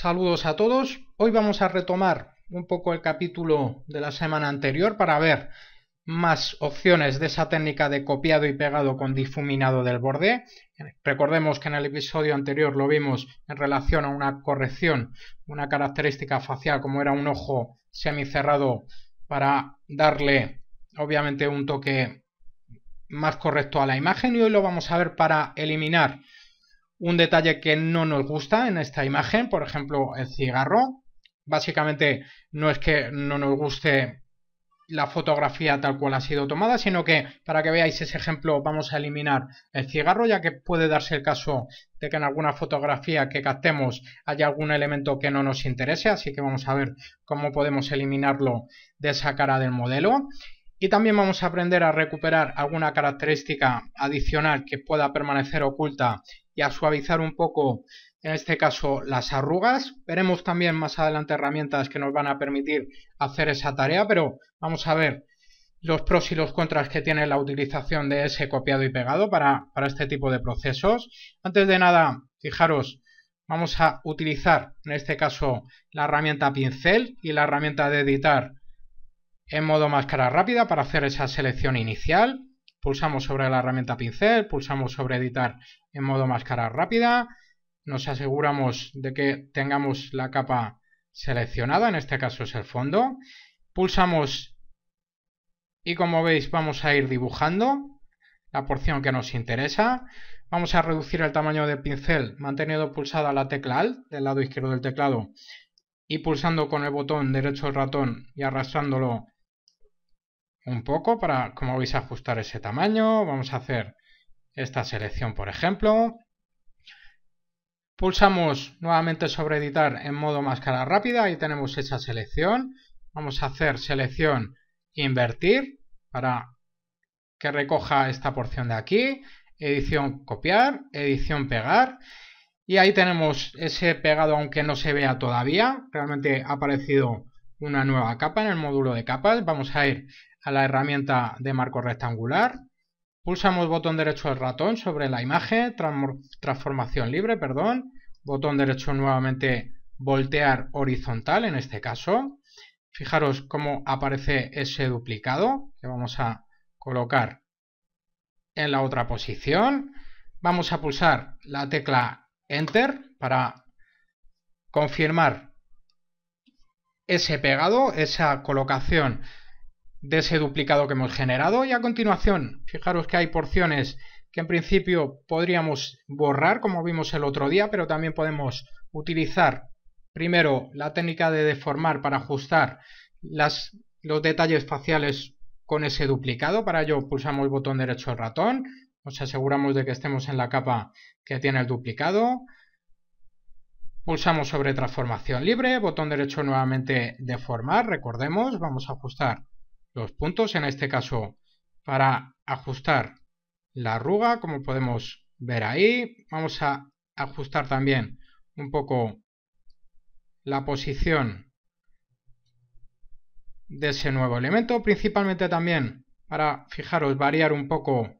Saludos a todos. Hoy vamos a retomar un poco el capítulo de la semana anterior para ver más opciones de esa técnica de copiado y pegado con difuminado del borde. Recordemos que en el episodio anterior lo vimos en relación a una corrección, una característica facial como era un ojo semicerrado para darle obviamente un toque más correcto a la imagen y hoy lo vamos a ver para eliminar un detalle que no nos gusta en esta imagen, por ejemplo, el cigarro. Básicamente no es que no nos guste la fotografía tal cual ha sido tomada, sino que para que veáis ese ejemplo vamos a eliminar el cigarro, ya que puede darse el caso de que en alguna fotografía que captemos haya algún elemento que no nos interese, así que vamos a ver cómo podemos eliminarlo de esa cara del modelo. Y también vamos a aprender a recuperar alguna característica adicional que pueda permanecer oculta y a suavizar un poco, en este caso, las arrugas. Veremos también más adelante herramientas que nos van a permitir hacer esa tarea, pero vamos a ver los pros y los contras que tiene la utilización de ese copiado y pegado para, para este tipo de procesos. Antes de nada, fijaros, vamos a utilizar en este caso la herramienta pincel y la herramienta de editar en modo máscara rápida para hacer esa selección inicial pulsamos sobre la herramienta pincel, pulsamos sobre editar en modo máscara rápida, nos aseguramos de que tengamos la capa seleccionada, en este caso es el fondo, pulsamos y como veis vamos a ir dibujando la porción que nos interesa, vamos a reducir el tamaño del pincel manteniendo pulsada la tecla Alt del lado izquierdo del teclado y pulsando con el botón derecho del ratón y arrastrándolo un poco para cómo vais a ajustar ese tamaño. Vamos a hacer esta selección, por ejemplo. Pulsamos nuevamente sobre editar en modo máscara rápida y tenemos esa selección. Vamos a hacer selección invertir para que recoja esta porción de aquí. Edición copiar, edición pegar. Y ahí tenemos ese pegado aunque no se vea todavía. Realmente ha aparecido una nueva capa. En el módulo de capas vamos a ir a la herramienta de marco rectangular. Pulsamos botón derecho del ratón sobre la imagen, transformación libre, perdón. Botón derecho nuevamente voltear horizontal en este caso. Fijaros cómo aparece ese duplicado que vamos a colocar en la otra posición. Vamos a pulsar la tecla Enter para confirmar ese pegado, esa colocación de ese duplicado que hemos generado y a continuación, fijaros que hay porciones que en principio podríamos borrar como vimos el otro día, pero también podemos utilizar primero la técnica de deformar para ajustar las, los detalles faciales con ese duplicado, para ello pulsamos el botón derecho del ratón, nos aseguramos de que estemos en la capa que tiene el duplicado, Pulsamos sobre transformación libre, botón derecho nuevamente deformar, recordemos, vamos a ajustar los puntos, en este caso para ajustar la arruga, como podemos ver ahí. Vamos a ajustar también un poco la posición de ese nuevo elemento, principalmente también para, fijaros, variar un poco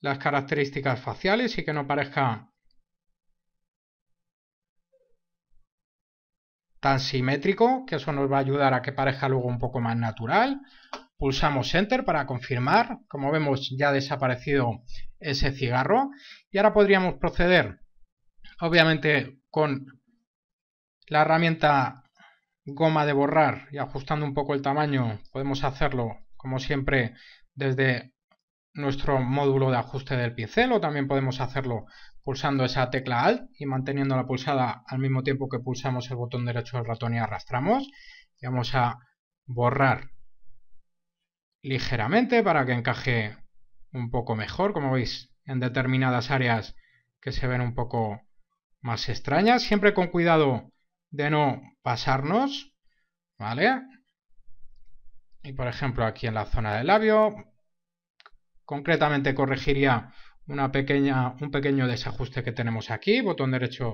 las características faciales y que no parezca tan simétrico, que eso nos va a ayudar a que parezca luego un poco más natural. Pulsamos Enter para confirmar. Como vemos ya ha desaparecido ese cigarro. Y ahora podríamos proceder, obviamente, con la herramienta goma de borrar y ajustando un poco el tamaño. Podemos hacerlo, como siempre, desde nuestro módulo de ajuste del pincel o también podemos hacerlo pulsando esa tecla Alt y manteniendo la pulsada al mismo tiempo que pulsamos el botón derecho del ratón y arrastramos. Y vamos a borrar ligeramente para que encaje un poco mejor, como veis, en determinadas áreas que se ven un poco más extrañas, siempre con cuidado de no pasarnos, ¿vale? Y por ejemplo aquí en la zona del labio Concretamente corregiría una pequeña, un pequeño desajuste que tenemos aquí, botón derecho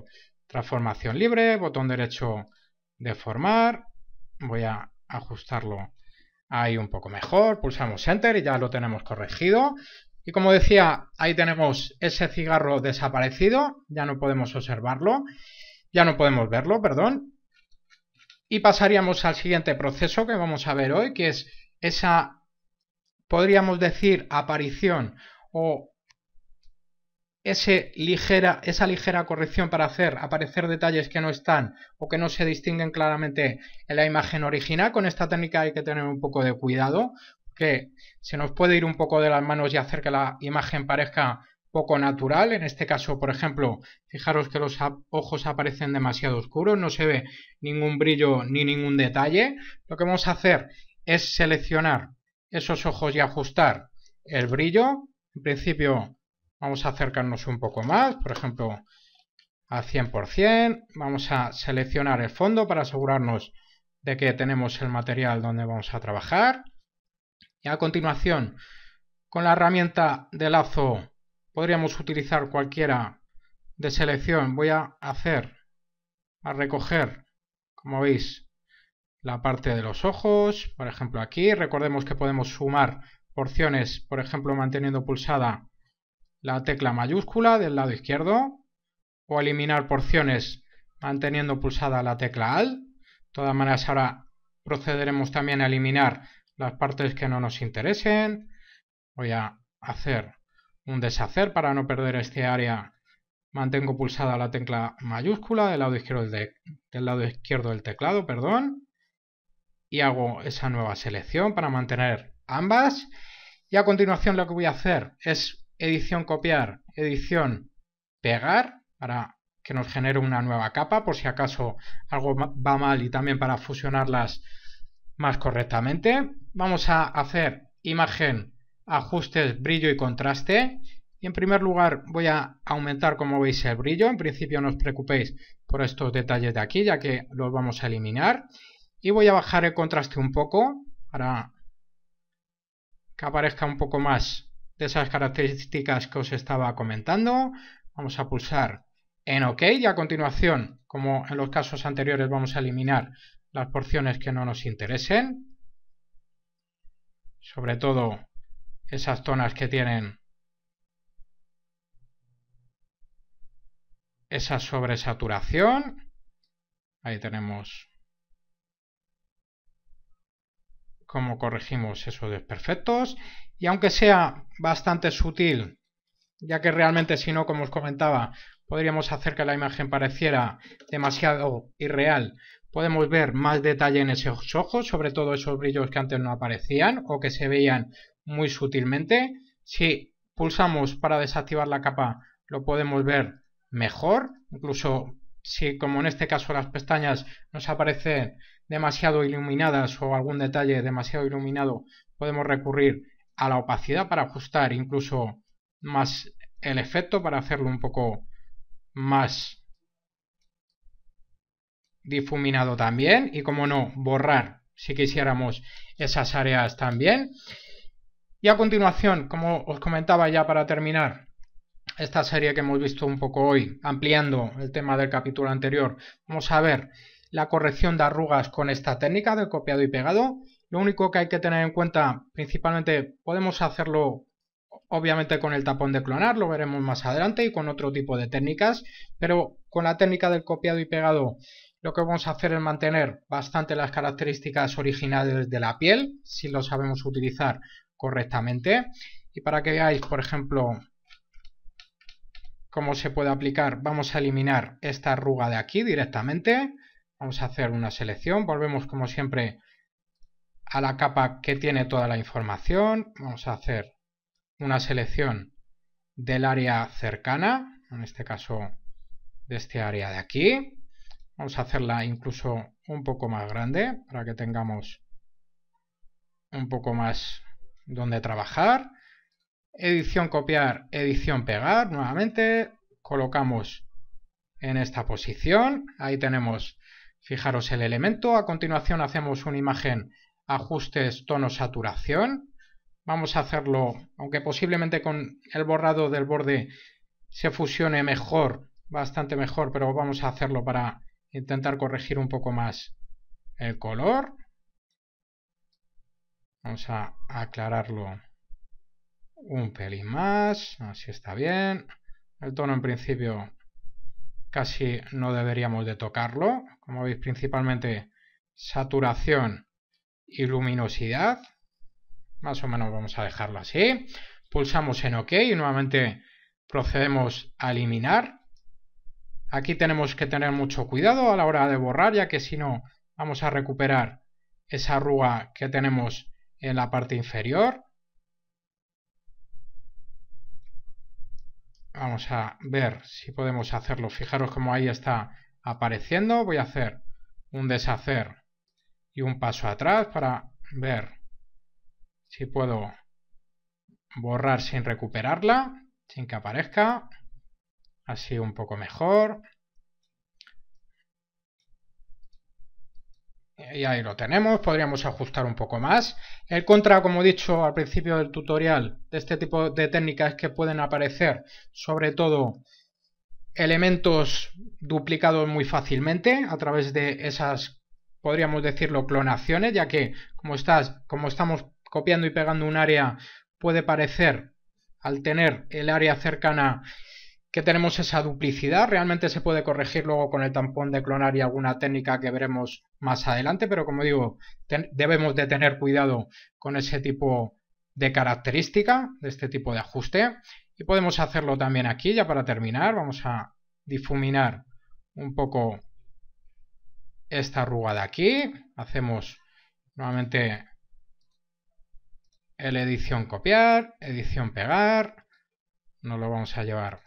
transformación libre, botón derecho deformar, voy a ajustarlo ahí un poco mejor, pulsamos enter y ya lo tenemos corregido. Y como decía, ahí tenemos ese cigarro desaparecido, ya no podemos observarlo, ya no podemos verlo, perdón. Y pasaríamos al siguiente proceso que vamos a ver hoy, que es esa podríamos decir aparición o ligera, esa ligera corrección para hacer aparecer detalles que no están o que no se distinguen claramente en la imagen original. Con esta técnica hay que tener un poco de cuidado, que se nos puede ir un poco de las manos y hacer que la imagen parezca poco natural. En este caso, por ejemplo, fijaros que los ojos aparecen demasiado oscuros, no se ve ningún brillo ni ningún detalle. Lo que vamos a hacer es seleccionar esos ojos y ajustar el brillo. En principio vamos a acercarnos un poco más, por ejemplo al 100%. Vamos a seleccionar el fondo para asegurarnos de que tenemos el material donde vamos a trabajar. Y a continuación, con la herramienta de lazo podríamos utilizar cualquiera de selección. Voy a hacer, a recoger, como veis, la parte de los ojos, por ejemplo aquí. Recordemos que podemos sumar porciones, por ejemplo manteniendo pulsada la tecla mayúscula del lado izquierdo o eliminar porciones manteniendo pulsada la tecla ALT. De todas maneras ahora procederemos también a eliminar las partes que no nos interesen. Voy a hacer un deshacer para no perder este área. Mantengo pulsada la tecla mayúscula del lado izquierdo del, del, lado izquierdo del teclado, perdón y hago esa nueva selección para mantener ambas. Y a continuación lo que voy a hacer es edición copiar, edición pegar para que nos genere una nueva capa por si acaso algo va mal y también para fusionarlas más correctamente. Vamos a hacer imagen, ajustes, brillo y contraste. Y en primer lugar voy a aumentar como veis el brillo. En principio no os preocupéis por estos detalles de aquí ya que los vamos a eliminar. Y voy a bajar el contraste un poco para que aparezca un poco más de esas características que os estaba comentando. Vamos a pulsar en OK y a continuación, como en los casos anteriores, vamos a eliminar las porciones que no nos interesen. Sobre todo esas zonas que tienen esa sobresaturación. Ahí tenemos cómo corregimos esos desperfectos y aunque sea bastante sutil, ya que realmente si no, como os comentaba, podríamos hacer que la imagen pareciera demasiado irreal, podemos ver más detalle en esos ojos, sobre todo esos brillos que antes no aparecían o que se veían muy sutilmente. Si pulsamos para desactivar la capa, lo podemos ver mejor, incluso si como en este caso las pestañas nos aparecen demasiado iluminadas o algún detalle demasiado iluminado, podemos recurrir a la opacidad para ajustar incluso más el efecto para hacerlo un poco más difuminado también y como no borrar si quisiéramos esas áreas también y a continuación como os comentaba ya para terminar esta serie que hemos visto un poco hoy ampliando el tema del capítulo anterior vamos a ver la corrección de arrugas con esta técnica de copiado y pegado. Lo único que hay que tener en cuenta, principalmente, podemos hacerlo obviamente con el tapón de clonar, lo veremos más adelante, y con otro tipo de técnicas, pero con la técnica del copiado y pegado lo que vamos a hacer es mantener bastante las características originales de la piel, si lo sabemos utilizar correctamente. Y para que veáis, por ejemplo, cómo se puede aplicar, vamos a eliminar esta arruga de aquí directamente. Vamos a hacer una selección, volvemos como siempre a la capa que tiene toda la información. Vamos a hacer una selección del área cercana, en este caso de este área de aquí. Vamos a hacerla incluso un poco más grande para que tengamos un poco más donde trabajar. Edición copiar, edición pegar nuevamente. Colocamos en esta posición. Ahí tenemos Fijaros el elemento, a continuación hacemos una imagen ajustes tono saturación. Vamos a hacerlo, aunque posiblemente con el borrado del borde se fusione mejor, bastante mejor, pero vamos a hacerlo para intentar corregir un poco más el color. Vamos a aclararlo un pelín más, así está bien. El tono en principio casi no deberíamos de tocarlo. Como veis, principalmente saturación y luminosidad. Más o menos vamos a dejarlo así. Pulsamos en OK y nuevamente procedemos a eliminar. Aquí tenemos que tener mucho cuidado a la hora de borrar, ya que si no vamos a recuperar esa arruga que tenemos en la parte inferior. Vamos a ver si podemos hacerlo. Fijaros cómo ahí está apareciendo. Voy a hacer un deshacer y un paso atrás para ver si puedo borrar sin recuperarla, sin que aparezca. Así un poco mejor. y ahí lo tenemos, podríamos ajustar un poco más. El contra, como he dicho al principio del tutorial, de este tipo de técnicas que pueden aparecer, sobre todo elementos duplicados muy fácilmente a través de esas, podríamos decirlo, clonaciones, ya que como, estás, como estamos copiando y pegando un área, puede parecer, al tener el área cercana que tenemos esa duplicidad. Realmente se puede corregir luego con el tampón de clonar y alguna técnica que veremos más adelante, pero como digo, debemos de tener cuidado con ese tipo de característica, de este tipo de ajuste. Y podemos hacerlo también aquí, ya para terminar, vamos a difuminar un poco esta arruga de aquí. Hacemos nuevamente el edición copiar, edición pegar, no lo vamos a llevar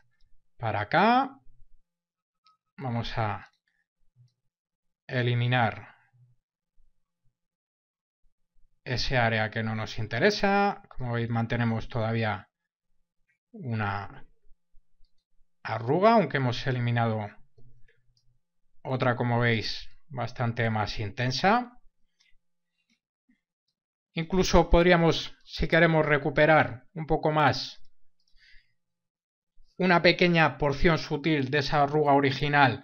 para acá. Vamos a eliminar ese área que no nos interesa. Como veis, mantenemos todavía una arruga, aunque hemos eliminado otra, como veis, bastante más intensa. Incluso podríamos, si queremos recuperar un poco más una pequeña porción sutil de esa arruga original,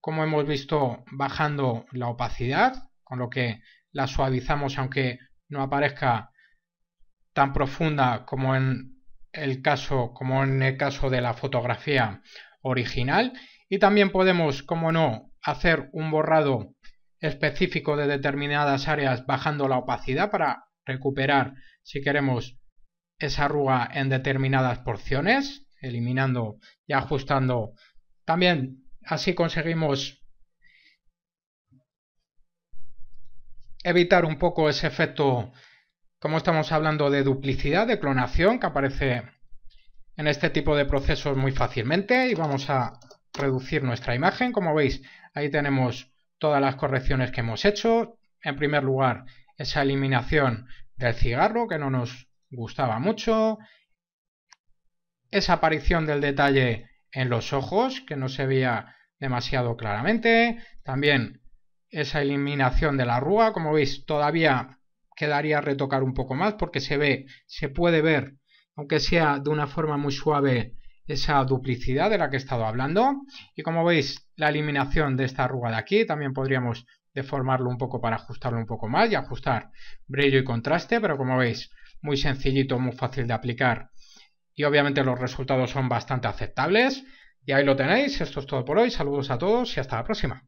como hemos visto bajando la opacidad, con lo que la suavizamos aunque no aparezca tan profunda como en el caso, como en el caso de la fotografía original. Y también podemos, como no, hacer un borrado específico de determinadas áreas bajando la opacidad para recuperar, si queremos, esa arruga en determinadas porciones eliminando y ajustando. También así conseguimos evitar un poco ese efecto, como estamos hablando de duplicidad, de clonación, que aparece en este tipo de procesos muy fácilmente. Y vamos a reducir nuestra imagen. Como veis, ahí tenemos todas las correcciones que hemos hecho. En primer lugar, esa eliminación del cigarro que no nos gustaba mucho esa aparición del detalle en los ojos, que no se veía demasiado claramente, también esa eliminación de la arruga, como veis todavía quedaría retocar un poco más porque se ve, se puede ver, aunque sea de una forma muy suave, esa duplicidad de la que he estado hablando. Y como veis, la eliminación de esta arruga de aquí, también podríamos deformarlo un poco para ajustarlo un poco más y ajustar brillo y contraste, pero como veis, muy sencillito, muy fácil de aplicar y obviamente los resultados son bastante aceptables. Y ahí lo tenéis, esto es todo por hoy, saludos a todos y hasta la próxima.